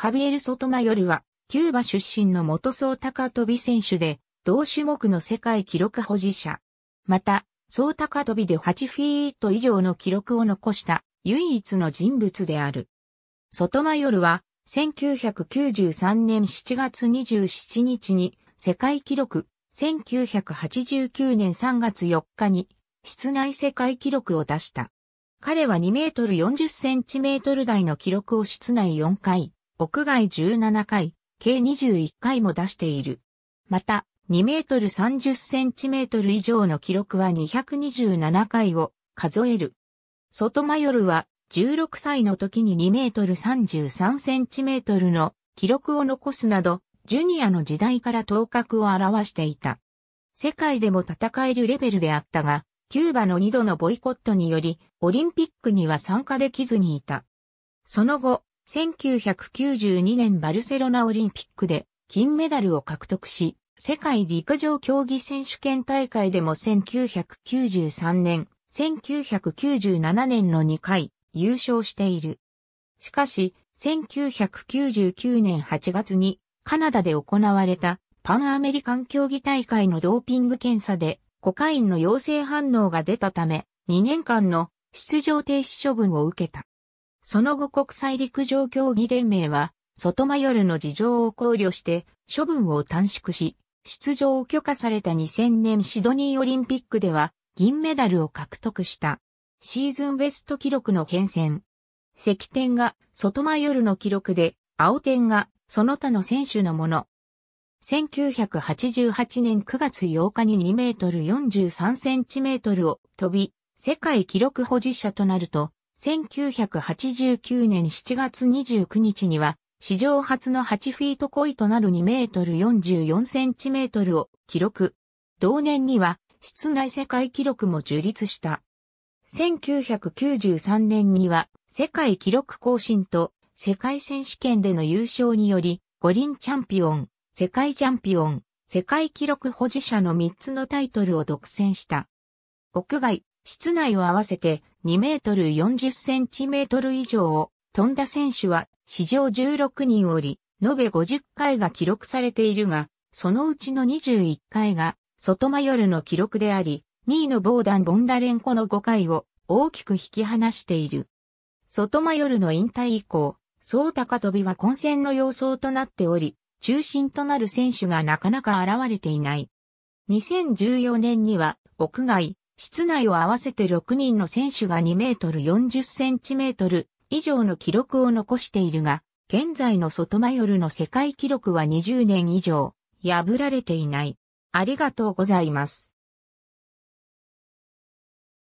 ハビエル・ソトマヨルは、キューバ出身の元総高飛び選手で、同種目の世界記録保持者。また、総高飛びで8フィート以上の記録を残した唯一の人物である。ソトマヨルは、1993年7月27日に世界記録、1989年3月4日に室内世界記録を出した。彼は2メートル40センチメートル台の記録を室内4回、屋外17回、計21回も出している。また、2メートル30センチメートル以上の記録は227回を数える。ソトマヨルは16歳の時に2メートル33センチメートルの記録を残すなど、ジュニアの時代から頭角を表していた。世界でも戦えるレベルであったが、キューバの2度のボイコットにより、オリンピックには参加できずにいた。その後、1992年バルセロナオリンピックで金メダルを獲得し、世界陸上競技選手権大会でも1993年、1997年の2回優勝している。しかし、1999年8月にカナダで行われたパンアメリカン競技大会のドーピング検査でコカインの陽性反応が出たため2年間の出場停止処分を受けた。その後国際陸上競技連盟は、外マヨルの事情を考慮して、処分を短縮し、出場を許可された2000年シドニーオリンピックでは、銀メダルを獲得した。シーズンベスト記録の変遷。赤点が外マヨルの記録で、青点がその他の選手のもの。1988年9月8日に2メートル43センチメートルを飛び、世界記録保持者となると、1989年7月29日には、史上初の8フィート恋となる2メートル44センチメートルを記録。同年には、室内世界記録も樹立した。1993年には、世界記録更新と、世界選手権での優勝により、五輪チャンピオン、世界チャンピオン、世界記録保持者の3つのタイトルを独占した。屋外、室内を合わせて2メートル40センチメートル以上を飛んだ選手は史上16人おり、延べ50回が記録されているが、そのうちの21回が外マヨルの記録であり、2位のボーダン・ボンダレンコの5回を大きく引き離している。外マヨルの引退以降、総高跳びは混戦の様相となっており、中心となる選手がなかなか現れていない。2014年には屋外、室内を合わせて6人の選手が2メートル40センチメートル以上の記録を残しているが、現在の外マヨルの世界記録は20年以上破られていない。ありがとうございます。